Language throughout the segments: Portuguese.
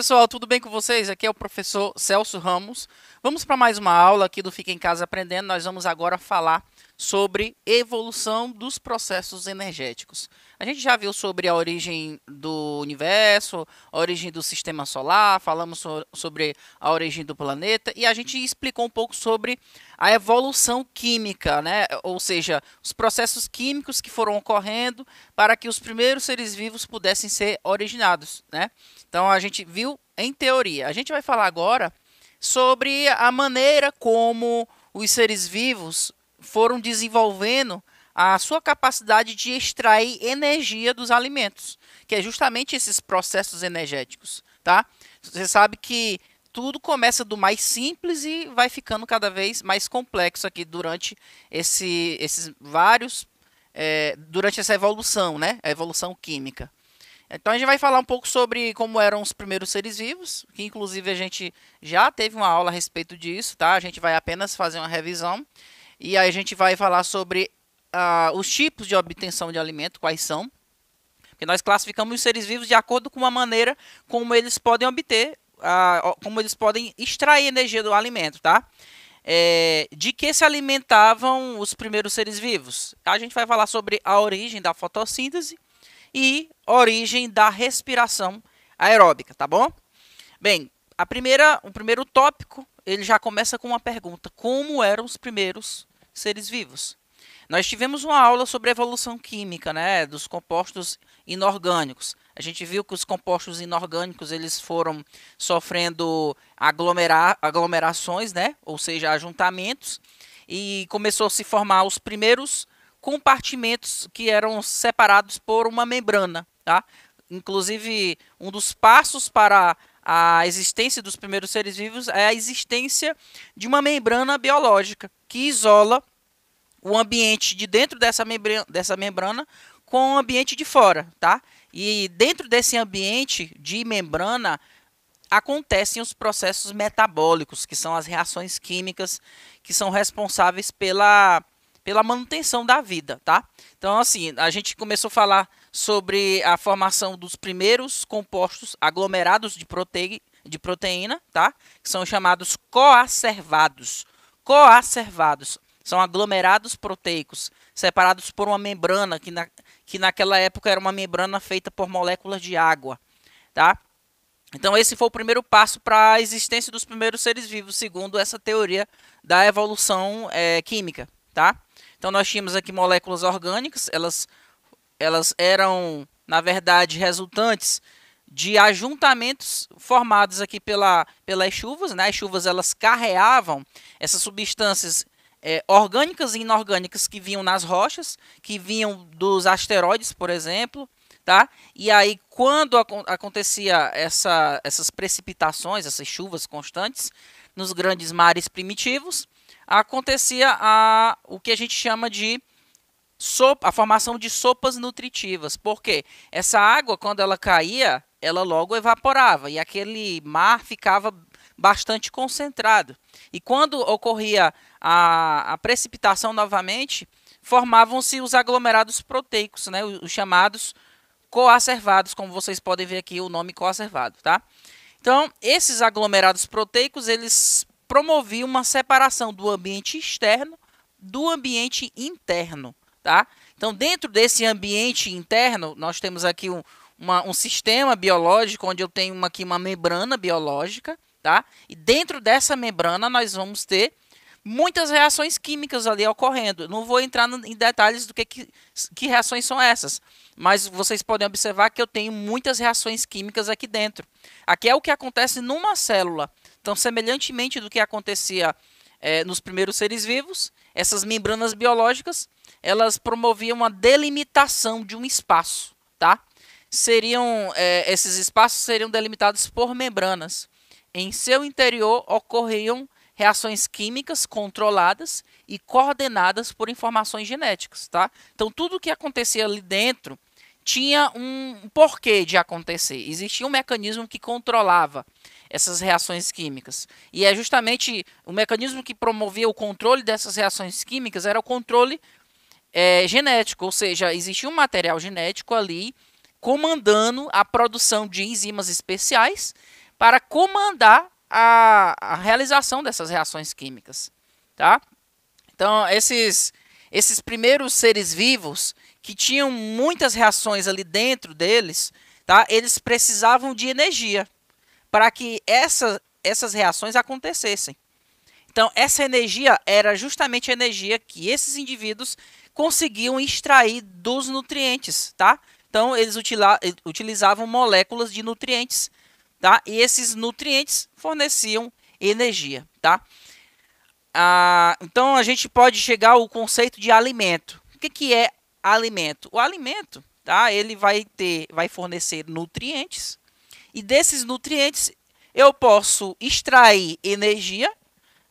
pessoal, tudo bem com vocês? Aqui é o professor Celso Ramos. Vamos para mais uma aula aqui do Fica em Casa Aprendendo. Nós vamos agora falar sobre evolução dos processos energéticos. A gente já viu sobre a origem do universo, a origem do sistema solar, falamos so sobre a origem do planeta e a gente explicou um pouco sobre a evolução química, né? ou seja, os processos químicos que foram ocorrendo para que os primeiros seres vivos pudessem ser originados. Né? Então a gente viu em teoria. A gente vai falar agora sobre a maneira como os seres vivos foram desenvolvendo a sua capacidade de extrair energia dos alimentos, que é justamente esses processos energéticos, tá? Você sabe que tudo começa do mais simples e vai ficando cada vez mais complexo aqui durante esse, esses vários. É, durante essa evolução, né? A evolução química. Então a gente vai falar um pouco sobre como eram os primeiros seres vivos, que inclusive a gente já teve uma aula a respeito disso, tá? A gente vai apenas fazer uma revisão. E aí a gente vai falar sobre uh, os tipos de obtenção de alimento, quais são. Porque nós classificamos os seres vivos de acordo com a maneira como eles podem obter como eles podem extrair energia do alimento, tá? É, de que se alimentavam os primeiros seres vivos? A gente vai falar sobre a origem da fotossíntese e origem da respiração aeróbica, tá bom? Bem, a primeira, o primeiro tópico, ele já começa com uma pergunta: como eram os primeiros seres vivos? Nós tivemos uma aula sobre evolução química, né, dos compostos inorgânicos. A gente viu que os compostos inorgânicos eles foram sofrendo aglomerar aglomerações, né? ou seja, ajuntamentos, e começou a se formar os primeiros compartimentos que eram separados por uma membrana. Tá? Inclusive, um dos passos para a existência dos primeiros seres vivos é a existência de uma membrana biológica que isola o ambiente de dentro dessa membrana, dessa membrana com o ambiente de fora, tá? E dentro desse ambiente de membrana acontecem os processos metabólicos, que são as reações químicas que são responsáveis pela, pela manutenção da vida, tá? Então, assim, a gente começou a falar sobre a formação dos primeiros compostos aglomerados de, prote... de proteína, tá? Que são chamados coacervados. Coacervados são aglomerados proteicos separados por uma membrana, que, na, que naquela época era uma membrana feita por moléculas de água. Tá? Então, esse foi o primeiro passo para a existência dos primeiros seres vivos, segundo essa teoria da evolução é, química. Tá? Então, nós tínhamos aqui moléculas orgânicas, elas, elas eram, na verdade, resultantes de ajuntamentos formados aqui pela, pelas chuvas. Né? As chuvas elas carreavam essas substâncias é, orgânicas e inorgânicas que vinham nas rochas, que vinham dos asteroides, por exemplo, tá? E aí quando ac acontecia essa, essas precipitações, essas chuvas constantes nos grandes mares primitivos, acontecia a, o que a gente chama de sopa, a formação de sopas nutritivas. porque Essa água quando ela caía, ela logo evaporava e aquele mar ficava bastante concentrado. E quando ocorria a, a precipitação novamente, formavam-se os aglomerados proteicos, né, os chamados coacervados, como vocês podem ver aqui o nome coacervado, tá? Então, esses aglomerados proteicos, eles promoviam uma separação do ambiente externo do ambiente interno, tá? Então, dentro desse ambiente interno, nós temos aqui um, uma, um sistema biológico, onde eu tenho aqui uma membrana biológica, tá? E dentro dessa membrana nós vamos ter muitas reações químicas ali ocorrendo. Não vou entrar em detalhes do que, que, que reações são essas, mas vocês podem observar que eu tenho muitas reações químicas aqui dentro. Aqui é o que acontece numa célula. Então, semelhantemente do que acontecia é, nos primeiros seres vivos, essas membranas biológicas, elas promoviam uma delimitação de um espaço, tá? Seriam, é, esses espaços seriam delimitados por membranas. Em seu interior ocorriam reações químicas controladas e coordenadas por informações genéticas, tá? Então tudo o que acontecia ali dentro tinha um porquê de acontecer. Existia um mecanismo que controlava essas reações químicas. E é justamente o mecanismo que promovia o controle dessas reações químicas era o controle é, genético, ou seja, existia um material genético ali comandando a produção de enzimas especiais para comandar a, a realização dessas reações químicas, tá? Então, esses, esses primeiros seres vivos que tinham muitas reações ali dentro deles, tá? Eles precisavam de energia para que essa, essas reações acontecessem. Então, essa energia era justamente a energia que esses indivíduos conseguiam extrair dos nutrientes, tá? Então, eles utilizavam moléculas de nutrientes tá? E esses nutrientes forneciam energia, tá? Ah, então a gente pode chegar ao conceito de alimento. O que, que é alimento? O alimento, tá? Ele vai ter, vai fornecer nutrientes e desses nutrientes eu posso extrair energia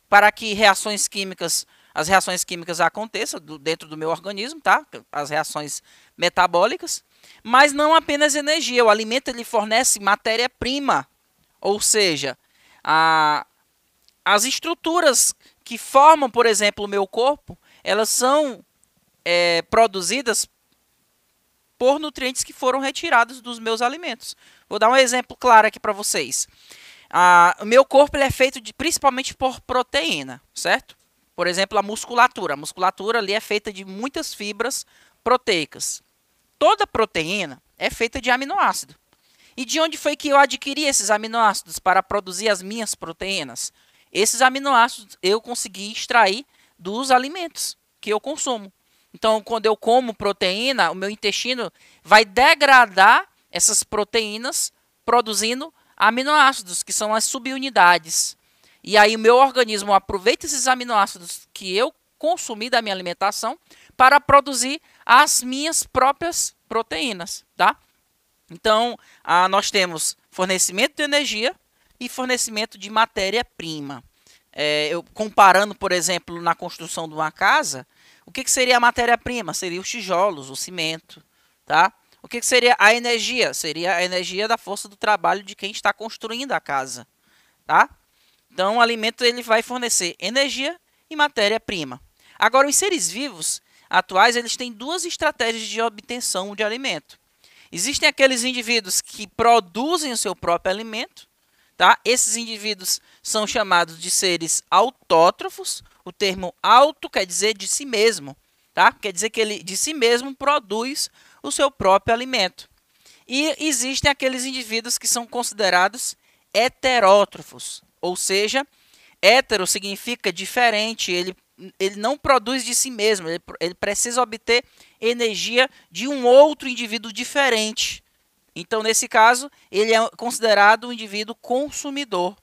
para que reações químicas, as reações químicas aconteçam dentro do meu organismo, tá? As reações metabólicas. Mas não apenas energia, o alimento ele fornece matéria-prima, ou seja, a, as estruturas que formam, por exemplo, o meu corpo, elas são é, produzidas por nutrientes que foram retirados dos meus alimentos. Vou dar um exemplo claro aqui para vocês. o meu corpo é feito de, principalmente por proteína, certo? Por exemplo, a musculatura. A musculatura ali é feita de muitas fibras proteicas toda proteína é feita de aminoácido. E de onde foi que eu adquiri esses aminoácidos para produzir as minhas proteínas? Esses aminoácidos eu consegui extrair dos alimentos que eu consumo. Então, quando eu como proteína, o meu intestino vai degradar essas proteínas produzindo aminoácidos, que são as subunidades. E aí o meu organismo aproveita esses aminoácidos que eu consumir da minha alimentação para produzir as minhas próprias proteínas, tá? Então, ah, nós temos fornecimento de energia e fornecimento de matéria-prima. É, eu, comparando, por exemplo, na construção de uma casa, o que, que seria a matéria-prima? Seria os tijolos, o cimento, tá? O que, que seria a energia? Seria a energia da força do trabalho de quem está construindo a casa, tá? Então, o alimento ele vai fornecer energia e matéria-prima. Agora, os seres vivos atuais, eles têm duas estratégias de obtenção de alimento. Existem aqueles indivíduos que produzem o seu próprio alimento, tá? Esses indivíduos são chamados de seres autótrofos. O termo auto quer dizer de si mesmo, tá? Quer dizer que ele de si mesmo produz o seu próprio alimento. E existem aqueles indivíduos que são considerados heterótrofos, ou seja, hetero significa diferente, ele ele não produz de si mesmo, ele, ele precisa obter energia de um outro indivíduo diferente. Então, nesse caso, ele é considerado um indivíduo consumidor.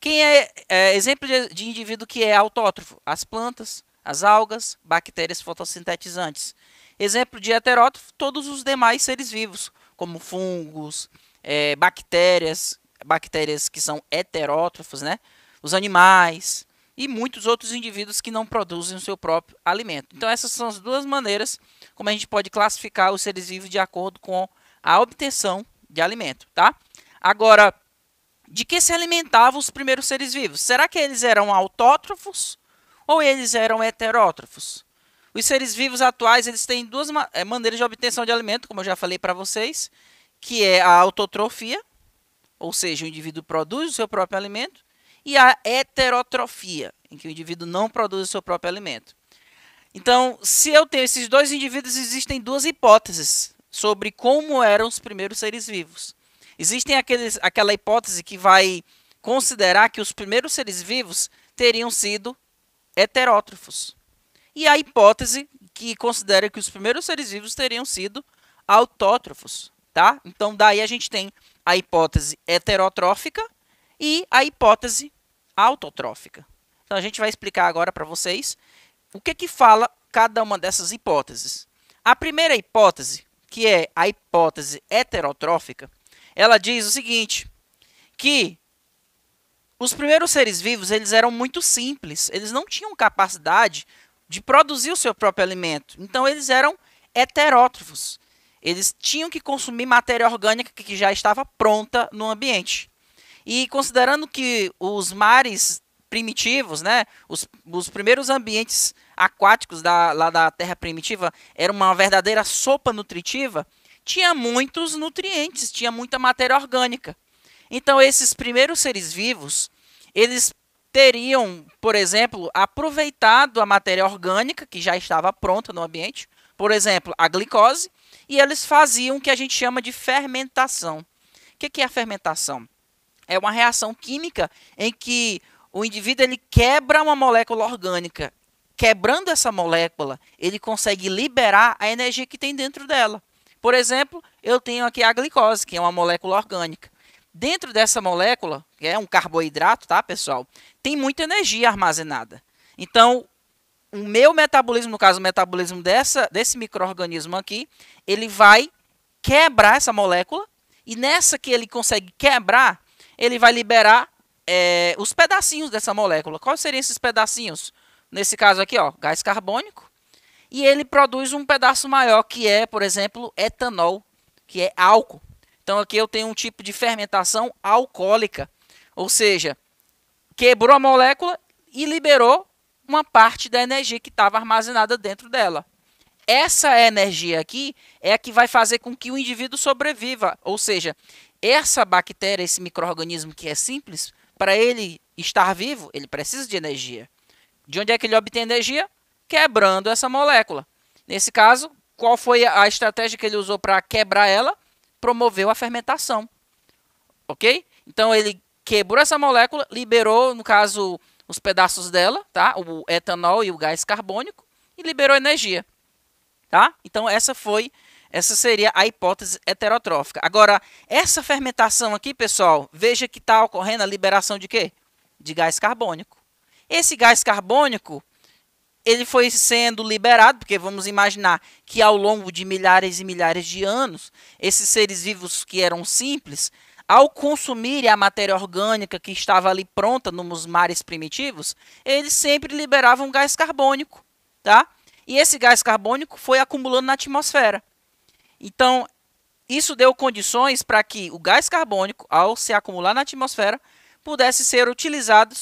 Quem é, é exemplo de, de, indivíduo que é autótrofo? As plantas, as algas, bactérias fotossintetizantes. Exemplo de heterótrofo, todos os demais seres vivos, como fungos, é, bactérias, bactérias que são heterótrofos, né? os animais, e muitos outros indivíduos que não produzem o seu próprio alimento. Então, essas são as duas maneiras como a gente pode classificar os seres vivos de acordo com a obtenção de alimento, tá? Agora, de que se alimentavam os primeiros seres vivos? Será que eles eram autótrofos ou eles eram heterótrofos? Os seres vivos atuais eles têm duas eh, maneiras de obtenção de alimento, como eu já falei para vocês, que é a autotrofia, ou seja, o indivíduo produz o seu próprio alimento, e a heterotrofia, em que o indivíduo não produz o seu próprio alimento. Então, se eu tenho esses dois indivíduos, existem duas hipóteses sobre como eram os primeiros seres vivos. Existem aqueles, aquela hipótese que vai considerar que os primeiros seres vivos teriam sido heterótrofos. E a hipótese que considera que os primeiros seres vivos teriam sido autótrofos, tá? Então daí a gente tem a hipótese heterotrófica e a hipótese autotrófica. Então a gente vai explicar agora para vocês o que que fala cada uma dessas hipóteses. A primeira hipótese, que é a hipótese heterotrófica, ela diz o seguinte, que os primeiros seres vivos, eles eram muito simples, eles não tinham capacidade de produzir o seu próprio alimento. Então eles eram heterótrofos. Eles tinham que consumir matéria orgânica que já estava pronta no ambiente. E considerando que os mares primitivos, né, os, os primeiros ambientes aquáticos da, lá da Terra primitiva era uma verdadeira sopa nutritiva, tinha muitos nutrientes, tinha muita matéria orgânica. Então esses primeiros seres vivos, eles teriam, por exemplo, aproveitado a matéria orgânica que já estava pronta no ambiente, por exemplo, a glicose, e eles faziam o que a gente chama de fermentação. O que é a fermentação? É uma reação química em que o indivíduo ele quebra uma molécula orgânica. Quebrando essa molécula, ele consegue liberar a energia que tem dentro dela. Por exemplo, eu tenho aqui a glicose, que é uma molécula orgânica. Dentro dessa molécula, que é um carboidrato, tá, pessoal? Tem muita energia armazenada. Então, o meu metabolismo, no caso, o metabolismo dessa, desse microorganismo aqui, ele vai quebrar essa molécula e nessa que ele consegue quebrar, ele vai liberar é, os pedacinhos dessa molécula. Quais seriam esses pedacinhos? Nesse caso aqui, ó, gás carbônico. E ele produz um pedaço maior, que é, por exemplo, etanol, que é álcool. Então aqui eu tenho um tipo de fermentação alcoólica. Ou seja, quebrou a molécula e liberou uma parte da energia que estava armazenada dentro dela. Essa energia aqui é a que vai fazer com que o indivíduo sobreviva, ou seja, essa bactéria, esse microorganismo que é simples, para ele estar vivo, ele precisa de energia. De onde é que ele obtém energia? Quebrando essa molécula. Nesse caso, qual foi a estratégia que ele usou para quebrar ela? Promoveu a fermentação. OK? Então ele quebrou essa molécula, liberou, no caso, os pedaços dela, tá? O etanol e o gás carbônico e liberou energia, tá? Então essa foi essa seria a hipótese heterotrófica. Agora, essa fermentação aqui, pessoal, veja que está ocorrendo a liberação de quê? De gás carbônico. Esse gás carbônico, ele foi sendo liberado, porque vamos imaginar que ao longo de milhares e milhares de anos, esses seres vivos que eram simples, ao consumirem a matéria orgânica que estava ali pronta nos mares primitivos, eles sempre liberavam gás carbônico, tá? E esse gás carbônico foi acumulando na atmosfera. Então, isso deu condições para que o gás carbônico, ao se acumular na atmosfera, pudesse ser utilizado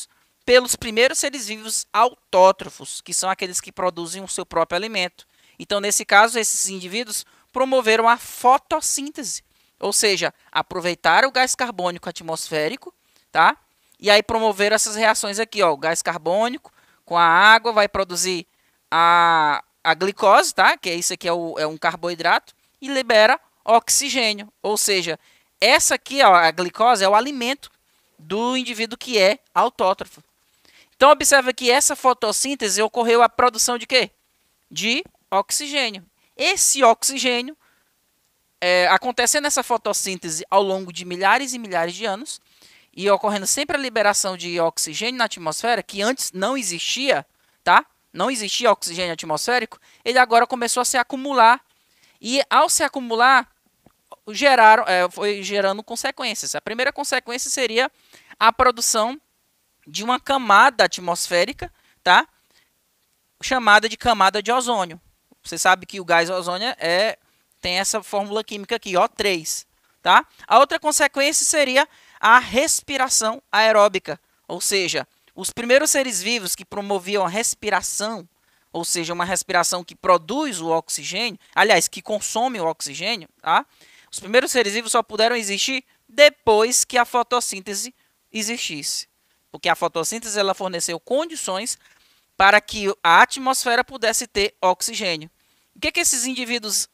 pelos primeiros seres vivos autótrofos, que são aqueles que produzem o seu próprio alimento. Então, nesse caso, esses indivíduos promoveram a fotossíntese, ou seja, aproveitaram o gás carbônico atmosférico, tá? E aí promoveram essas reações aqui, ó, o gás carbônico com a água vai produzir a, a glicose, tá? Que é isso aqui é, o, é um carboidrato e libera oxigênio. Ou seja, essa aqui, ó, a glicose, é o alimento do indivíduo que é autótrofo. Então, observa que essa fotossíntese ocorreu a produção de quê? De oxigênio. Esse oxigênio, é, acontecendo essa fotossíntese ao longo de milhares e milhares de anos, e ocorrendo sempre a liberação de oxigênio na atmosfera, que antes não existia, tá? Não existia oxigênio atmosférico, ele agora começou a se acumular e ao se acumular, geraram, é, foi gerando consequências. A primeira consequência seria a produção de uma camada atmosférica, tá? Chamada de camada de ozônio. Você sabe que o gás ozônio é tem essa fórmula química aqui, O3, tá? A outra consequência seria a respiração aeróbica, ou seja, os primeiros seres vivos que promoviam a respiração ou seja, uma respiração que produz o oxigênio, aliás, que consome o oxigênio, tá? Os primeiros seres vivos só puderam existir depois que a fotossíntese existisse. Porque a fotossíntese ela forneceu condições para que a atmosfera pudesse ter oxigênio. O que, é que esses indivíduos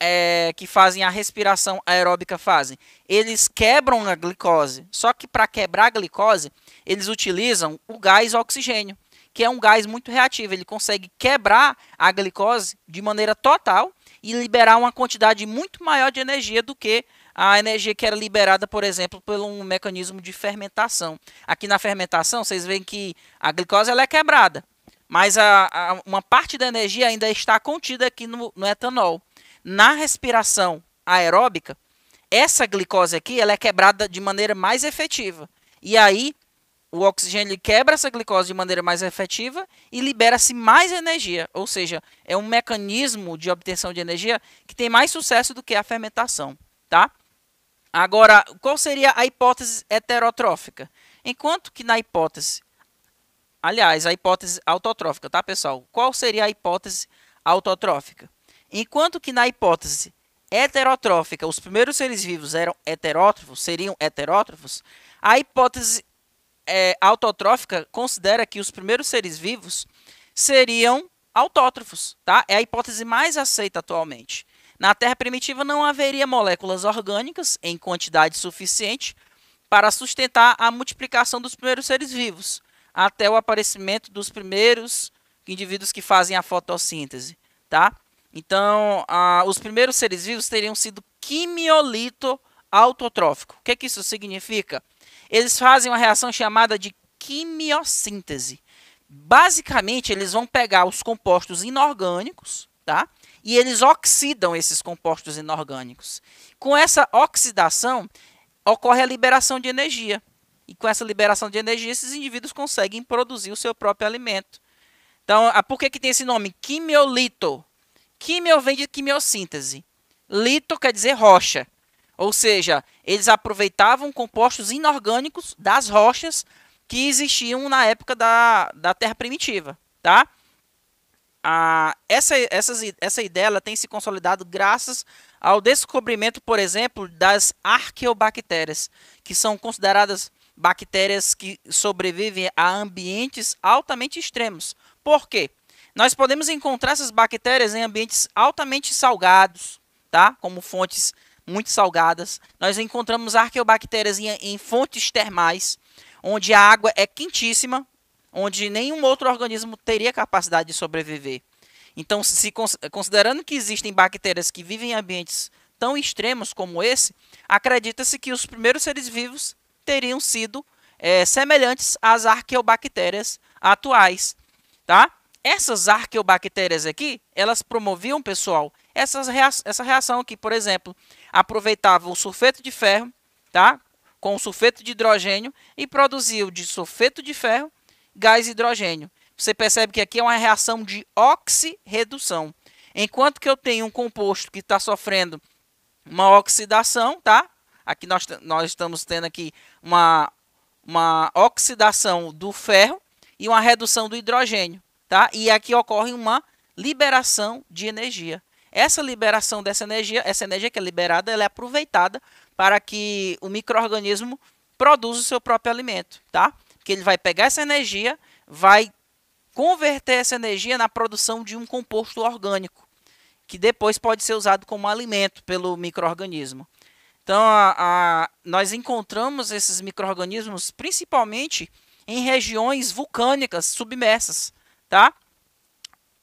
é, que fazem a respiração aeróbica fazem? Eles quebram a glicose. Só que para quebrar a glicose, eles utilizam o gás oxigênio que é um gás muito reativo. Ele consegue quebrar a glicose de maneira total e liberar uma quantidade muito maior de energia do que a energia que era liberada, por exemplo, por um mecanismo de fermentação. Aqui na fermentação, vocês veem que a glicose ela é quebrada, mas a, a, uma parte da energia ainda está contida aqui no, no etanol. Na respiração aeróbica, essa glicose aqui ela é quebrada de maneira mais efetiva. E aí o oxigênio ele quebra essa glicose de maneira mais efetiva e libera-se mais energia, ou seja, é um mecanismo de obtenção de energia que tem mais sucesso do que a fermentação, tá? Agora, qual seria a hipótese heterotrófica? Enquanto que na hipótese, aliás, a hipótese autotrófica, tá, pessoal? Qual seria a hipótese autotrófica? Enquanto que na hipótese heterotrófica, os primeiros seres vivos eram heterótrofos, seriam heterótrofos, a hipótese é, autotrófica considera que os primeiros seres vivos seriam autótrofos, tá? É a hipótese mais aceita atualmente. Na Terra primitiva não haveria moléculas orgânicas em quantidade suficiente para sustentar a multiplicação dos primeiros seres vivos, até o aparecimento dos primeiros indivíduos que fazem a fotossíntese, tá? Então, ah, os primeiros seres vivos teriam sido quimiolito autotrófico. O que, é que isso significa? eles fazem uma reação chamada de quimiossíntese. Basicamente, eles vão pegar os compostos inorgânicos, tá? E eles oxidam esses compostos inorgânicos. Com essa oxidação, ocorre a liberação de energia. E com essa liberação de energia, esses indivíduos conseguem produzir o seu próprio alimento. Então, ah, por que, que tem esse nome? Quimiolito. Quimio vem de quimiossíntese. Lito quer dizer rocha. Ou seja, eles aproveitavam compostos inorgânicos das rochas que existiam na época da, da Terra Primitiva, tá? Ah, essa, essa, essa ideia ela tem se consolidado graças ao descobrimento, por exemplo, das arqueobactérias, que são consideradas bactérias que sobrevivem a ambientes altamente extremos. Por quê? Nós podemos encontrar essas bactérias em ambientes altamente salgados, tá? Como fontes muito salgadas. Nós encontramos arqueobactérias em, em fontes termais, onde a água é quentíssima, onde nenhum outro organismo teria capacidade de sobreviver. Então, se considerando que existem bactérias que vivem em ambientes tão extremos como esse, acredita-se que os primeiros seres vivos teriam sido é, semelhantes às arqueobactérias atuais, tá? Essas arqueobactérias aqui, elas promoviam, pessoal, essas rea essa reação aqui, por exemplo, aproveitava o sulfeto de ferro, tá? Com o sulfeto de hidrogênio e produziu de sulfeto de ferro gás hidrogênio. Você percebe que aqui é uma reação de oxirredução. Enquanto que eu tenho um composto que está sofrendo uma oxidação, tá? Aqui nós, nós estamos tendo aqui uma, uma oxidação do ferro e uma redução do hidrogênio, tá? E aqui ocorre uma liberação de energia. Essa liberação dessa energia, essa energia que é liberada, ela é aproveitada para que o microorganismo produza o seu próprio alimento, tá? Que ele vai pegar essa energia, vai converter essa energia na produção de um composto orgânico, que depois pode ser usado como alimento pelo microorganismo. Então, a, a, nós encontramos esses microorganismos principalmente em regiões vulcânicas submersas, tá?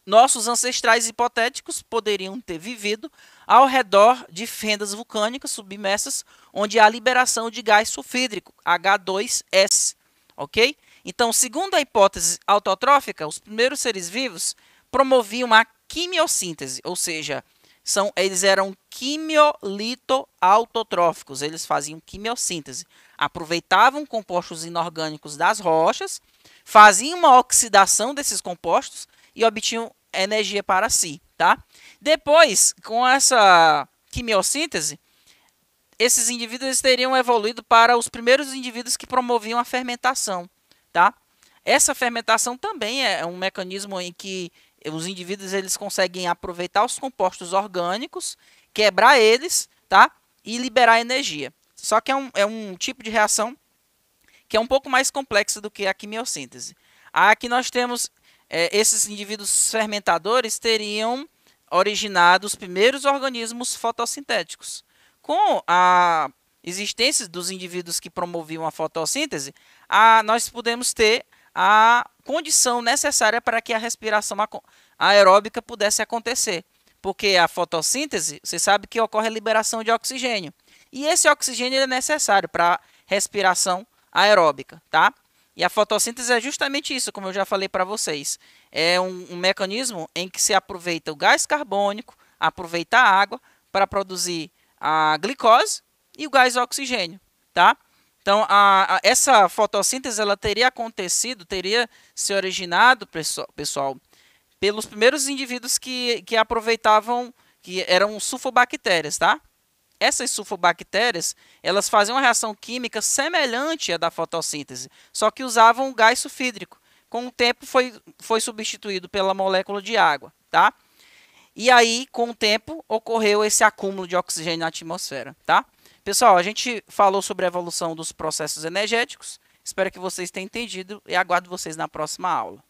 nossos ancestrais hipotéticos poderiam ter vivido ao redor de fendas vulcânicas submersas onde há liberação de gás sulfídrico, H2S, ok? Então, segundo a hipótese autotrófica, os primeiros seres vivos promoviam a quimiossíntese, ou seja, são, eles eram quimiolitoautotróficos, eles faziam quimiossíntese, aproveitavam compostos inorgânicos das rochas, faziam uma oxidação desses compostos e obtinham energia para si, tá? Depois, com essa quimiossíntese, esses indivíduos teriam evoluído para os primeiros indivíduos que promoviam a fermentação, tá? Essa fermentação também é um mecanismo em que os indivíduos eles conseguem aproveitar os compostos orgânicos, quebrar eles, tá? E liberar energia. Só que é um, é um tipo de reação que é um pouco mais complexa do que a quimiossíntese. Aqui nós temos é, esses indivíduos fermentadores teriam originado os primeiros organismos fotossintéticos. Com a existência dos indivíduos que promoviam a fotossíntese, a, nós podemos ter a condição necessária para que a respiração aeróbica pudesse acontecer. Porque a fotossíntese, você sabe que ocorre a liberação de oxigênio. E esse oxigênio é necessário para a respiração aeróbica, tá? E a fotossíntese é justamente isso, como eu já falei para vocês. É um, um, mecanismo em que se aproveita o gás carbônico, aproveita a água para produzir a glicose e o gás oxigênio, tá? Então, a, a, essa fotossíntese ela teria acontecido, teria se originado, pessoal, pelos primeiros indivíduos que, que aproveitavam, que eram sulfobactérias, tá? essas sulfobactérias, elas fazem uma reação química semelhante à da fotossíntese, só que usavam gás sulfídrico. Com o tempo foi, foi substituído pela molécula de água, tá? E aí, com o tempo, ocorreu esse acúmulo de oxigênio na atmosfera, tá? Pessoal, a gente falou sobre a evolução dos processos energéticos. Espero que vocês tenham entendido e aguardo vocês na próxima aula.